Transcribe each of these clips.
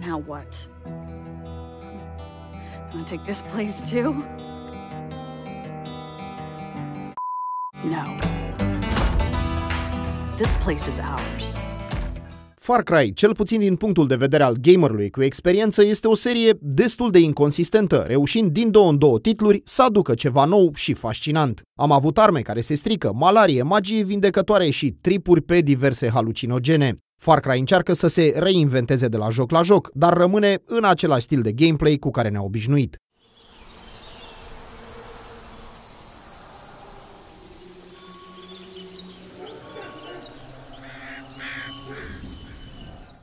Now what? You wanna take this place too? No. This place is ours. Far Cry, cel puțin din punctul de vedere al gamerului cu experiență, este o serie destul de inconsistentă, reușind din două în două titluri să aducă ceva nou și fascinant. Am avut arme care se strică, malarie, magie vindecătoare și tripuri pe diverse halucinogene. Far Cry încearcă să se reinventeze de la joc la joc, dar rămâne în același stil de gameplay cu care ne-a obișnuit.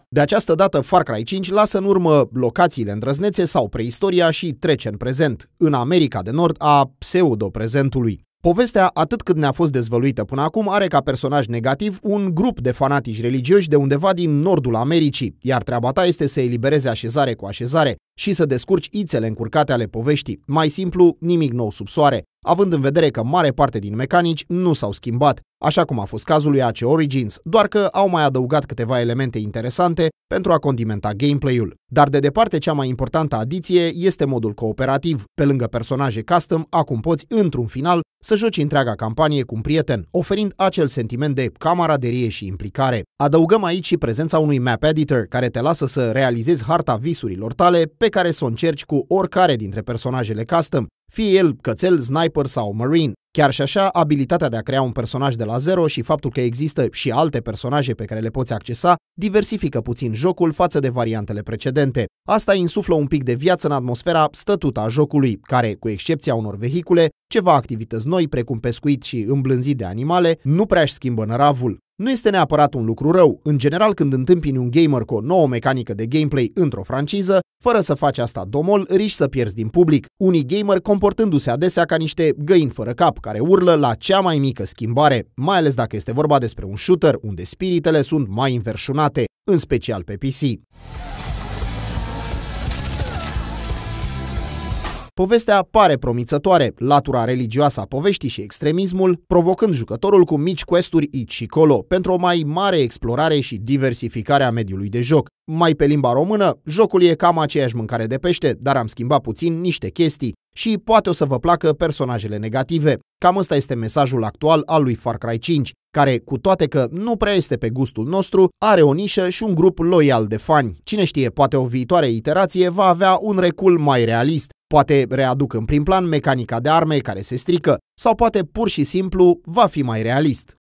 De această dată, Far Cry 5 lasă în urmă locațiile îndrăznețe sau preistoria și trece în prezent, în America de Nord a pseudo-prezentului. Povestea, atât cât ne-a fost dezvăluită până acum, are ca personaj negativ un grup de fanatici religioși de undeva din nordul Americii, iar treaba ta este să elibereze așezare cu așezare și să descurci ițele încurcate ale poveștii. Mai simplu, nimic nou sub soare, având în vedere că mare parte din mecanici nu s-au schimbat, așa cum a fost cazul lui AC Origins, doar că au mai adăugat câteva elemente interesante pentru a condimenta gameplay-ul. Dar de departe cea mai importantă adiție este modul cooperativ. Pe lângă personaje custom, acum poți, într-un final, să joci întreaga campanie cu un prieten, oferind acel sentiment de camaraderie și implicare. Adăugăm aici și prezența unui map editor, care te lasă să realizezi harta visurilor tale pe care să o încerci cu oricare dintre personajele custom, fie el cățel, sniper sau marine. Chiar și așa, abilitatea de a crea un personaj de la zero și faptul că există și alte personaje pe care le poți accesa diversifică puțin jocul față de variantele precedente. Asta insuflă un pic de viață în atmosfera stătută a jocului, care, cu excepția unor vehicule, ceva activități noi, precum pescuit și îmblânzit de animale, nu prea și schimbă năravul. Nu este neapărat un lucru rău. În general, când întâmpini un gamer cu o nouă mecanică de gameplay într-o franciză, fără să faci asta domol, riști să pierzi din public. Unii gamer comportându-se adesea ca niște găini fără cap, care urlă la cea mai mică schimbare, mai ales dacă este vorba despre un shooter unde spiritele sunt mai înverșunate, în special pe PC. Povestea pare promițătoare, latura religioasă a poveștii și extremismul, provocând jucătorul cu mici questuri aici și colo, pentru o mai mare explorare și diversificare a mediului de joc. Mai pe limba română, jocul e cam aceeași mâncare de pește, dar am schimbat puțin niște chestii și poate o să vă placă personajele negative. Cam ăsta este mesajul actual al lui Far Cry 5, care, cu toate că nu prea este pe gustul nostru, are o nișă și un grup loial de fani. Cine știe, poate o viitoare iterație va avea un recul mai realist, Poate readuc în prim plan mecanica de arme care se strică sau poate pur și simplu va fi mai realist.